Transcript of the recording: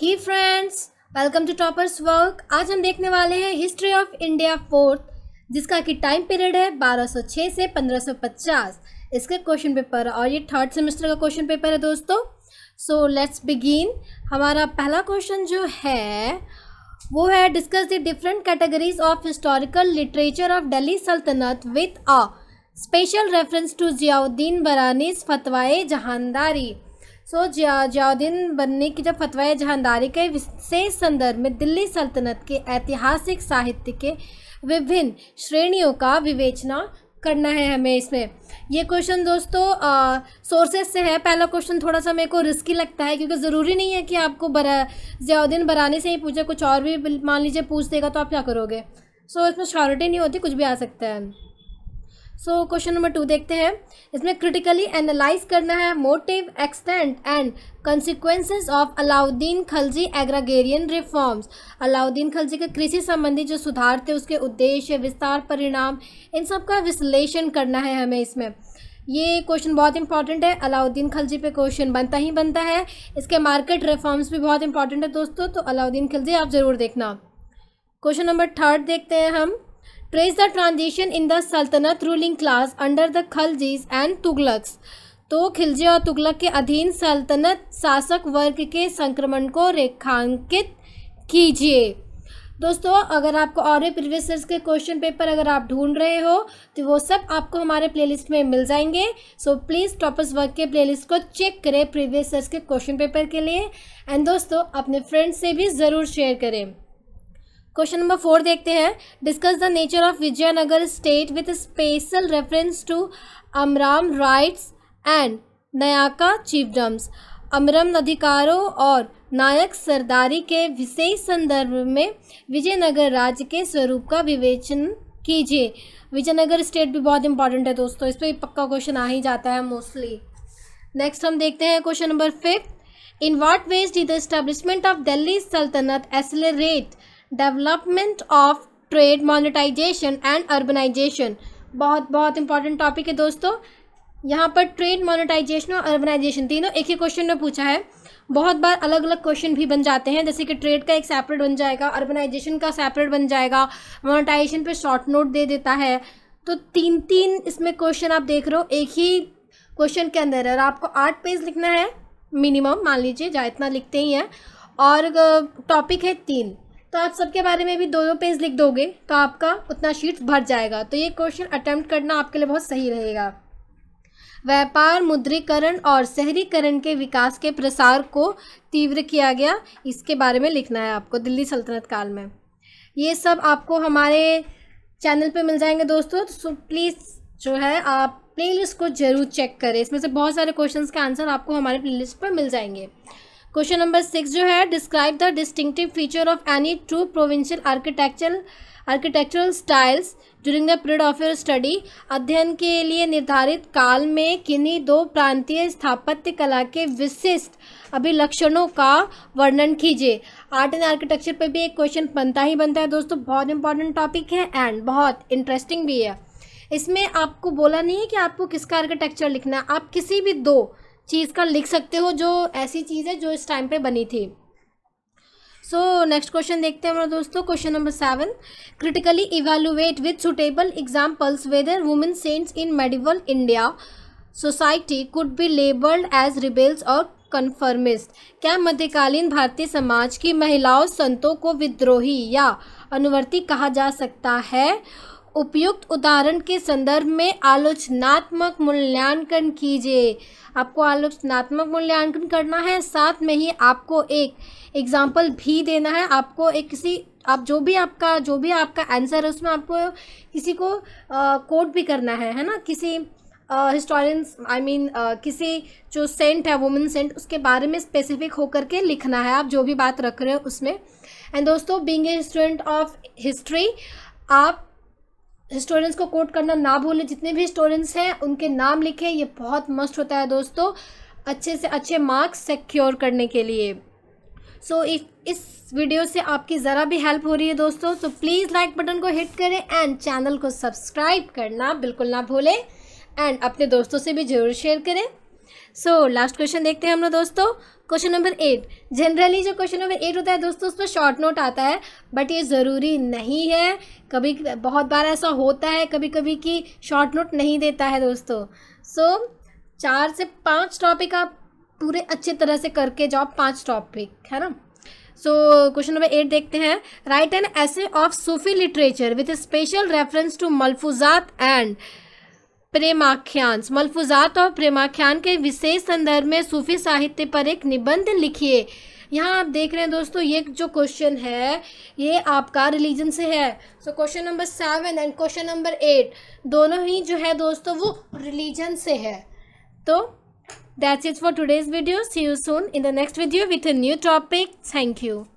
he friends welcome to Toppers Work आज हम देखने वाले हैं हिस्ट्री ऑफ इंडिया फोर्थ जिसका कि टाइम पीरियड है 1206 से 1550 इसके क्वेश्चन पेपर और ये थर्ड सेमेस्टर का क्वेश्चन पेपर है दोस्तों सो लेट्स बिगिन हमारा पहला क्वेश्चन जो है वो है discuss the different categories of historical literature of Delhi सल्तनत with a special reference to Ziauddin Barani's Fatawa i Jahandari so Zia Ziauddin बनने की जब फतवा जहानदारी के विशेष संदर्भ में दिल्ली सल्तनत के ऐतिहासिक साहित्य के विभिन्न श्रेणियों का विवेचना करना है हमें इसमें ये क्वेश्चन दोस्तों सोर्सेस से है पहला क्वेश्चन थोड़ा सा मेरे को रिस्की लगता है क्योंकि ज़रूरी नहीं है कि आपको बरा जियाउद्दीन बरानी से ही पूछे कुछ और भी मान लीजिए पूछ देगा तो आप क्या करोगे सो so, इसमें श्योरिटी नहीं होती कुछ भी आ सकता है सो क्वेश्चन नंबर टू देखते हैं इसमें क्रिटिकली एनालाइज करना है motive extent and consequences of Alauddin Khalji agrarian reforms Alauddin Khalji के कृषि संबंधी जो सुधार थे उसके उद्देश्य विस्तार परिणाम इन सब का विश्लेषण करना है हमें इसमें ये क्वेश्चन बहुत इंपॉर्टेंट है अलाउद्दीन खलजी पे क्वेश्चन बनता ही बनता है इसके मार्केट रिफॉर्म्स भी बहुत इंपॉर्टेंट है दोस्तों तो अलाउद्दीन खलजी आप ज़रूर देखना क्वेश्चन नंबर थर्ड देखते हैं हम praised the transition in the सल्तनत ruling class under the Khaljis and Tughlaqs तो खिलजी और तुगलक के अधीन सल्तनत शासक वर्ग के संक्रमण को रेखांकित कीजिए दोस्तों अगर आपको और भी प्रीवियस के क्वेश्चन पेपर अगर आप ढूंढ रहे हो तो वो सब आपको हमारे प्लेलिस्ट में मिल जाएंगे सो प्लीज़ टॉपर्स वर्क के प्लेलिस्ट को चेक करें प्रीवियस के क्वेश्चन पेपर के लिए एंड दोस्तों अपने फ्रेंड्स से भी ज़रूर शेयर करें क्वेश्चन नंबर फोर देखते हैं discuss the nature of Vijayanagar state with special reference to Amaram rights and Nayaka chiefdoms Amaram अधिकारों और नायक सरदारी के विशेष संदर्भ में विजयनगर राज्य के स्वरूप का विवेचन कीजिए विजयनगर स्टेट भी बहुत इंपॉर्टेंट है दोस्तों इस पर पक्का क्वेश्चन आ ही जाता है मोस्टली नेक्स्ट हम देखते हैं question number fifth in what ways did the establishment of Delhi सल्तनत accelerate development of trade monetisation and urbanisation बहुत बहुत इंपॉर्टेंट टॉपिक है दोस्तों यहाँ पर ट्रेड मोनेटाइजेशन और अर्बनाइजेशन तीनों एक ही क्वेश्चन में पूछा है बहुत बार अलग अलग क्वेश्चन भी बन जाते हैं जैसे कि ट्रेड का एक सेपरेट बन जाएगा अर्बनाइजेशन का सेपरेट बन जाएगा मोनेटाइजेशन पे शॉर्ट नोट दे देता है तो तीन तीन इसमें क्वेश्चन आप देख रहे हो एक ही क्वेश्चन के अंदर और आपको आठ पेज लिखना है मिनिमम मान लीजिए जहाँ इतना लिखते ही हैं और टॉपिक है तीन तो आप सबके बारे में भी दो दो पेज लिख दोगे तो आपका उतना शीट भर जाएगा तो ये क्वेश्चन अटैम्प्ट करना आपके लिए बहुत सही रहेगा व्यापार मुद्रीकरण और शहरीकरण के विकास के प्रसार को तीव्र किया गया इसके बारे में लिखना है आपको दिल्ली सल्तनत काल में ये सब आपको हमारे चैनल पे मिल जाएंगे दोस्तों तो प्लीज़ जो है आप प्लेलिस्ट को ज़रूर चेक करें इसमें से बहुत सारे क्वेश्चंस के आंसर आपको हमारे प्लेलिस्ट पर मिल जाएंगे क्वेश्चन नंबर सिक्स जो है describe the distinctive feature of any two provincial architectural architectural styles during the period of your study अध्ययन के लिए निर्धारित काल में किन्हीं दो प्रांतीय स्थापत्य कला के विशिष्ट अभिलक्षणों का वर्णन कीजिए आर्ट एंड आर्किटेक्चर पर भी एक क्वेश्चन बनता ही बनता है दोस्तों बहुत इंपॉर्टेंट टॉपिक है एंड बहुत इंटरेस्टिंग भी है इसमें आपको बोला नहीं है कि आपको किसका आर्किटेक्चर लिखना है आप किसी भी दो चीज़ का लिख सकते हो जो ऐसी चीज़ है जो इस टाइम पे बनी थी सो नेक्स्ट क्वेश्चन देखते हैं हमारे दोस्तों question number seven critically evaluate with suitable examples whether women saints in medieval India society could be labelled as rebels और कन्फर्मिस्ट क्या मध्यकालीन भारतीय समाज की महिलाओं संतों को विद्रोही या अनुवर्ती कहा जा सकता है उपयुक्त उदाहरण के संदर्भ में आलोचनात्मक मूल्यांकन कीजिए आपको आलोचनात्मक मूल्यांकन करना है साथ में ही आपको एक एग्जाम्पल भी देना है आपको एक किसी आप जो भी आपका जो भी आपका आंसर है उसमें आपको किसी को कोट भी करना है है ना किसी हिस्टोरियंस आई मीन किसी जो सेंट है वुमेन सेंट उसके बारे में स्पेसिफिक होकर के लिखना है आप जो भी बात रख रहे हो उसमें एंड दोस्तों being a student of history आप हिस्टोरियंस को कोट करना ना भूलें जितने भी हिस्टोरियंस हैं उनके नाम लिखें ये बहुत मस्ट होता है दोस्तों अच्छे से अच्छे मार्क्स सिक्योर करने के लिए सो so, इस वीडियो से आपकी ज़रा भी हेल्प हो रही है दोस्तों तो प्लीज़ लाइक बटन को हिट करें एंड चैनल को सब्सक्राइब करना बिल्कुल ना भूलें एंड अपने दोस्तों से भी ज़रूर शेयर करें सो लास्ट क्वेश्चन देखते हैं हम लोग दोस्तों क्वेश्चन नंबर एट जनरली जो क्वेश्चन नंबर एट होता है दोस्तों उस पर शॉर्ट नोट आता है बट ये ज़रूरी नहीं है कभी बहुत बार ऐसा होता है कभी कभी कि शॉर्ट नोट नहीं देता है दोस्तों सो so, चार से पाँच टॉपिक आप पूरे अच्छे तरह से करके जाओ पाँच टॉपिक है ना सो क्वेश्चन नंबर एट देखते हैं write an essay of Sufi literature with special reference to Malfuzat and Premakhyan Malfuzat और प्रेमाख्यान के विशेष संदर्भ में सूफी साहित्य पर एक निबंध लिखिए यहाँ आप देख रहे हैं दोस्तों ये जो क्वेश्चन है ये आपका रिलीजन से है so question number seven and question number eight दोनों ही जो है दोस्तों वो रिलीजन से है तो that's it for today's video see you soon in the next video with a new topic thank you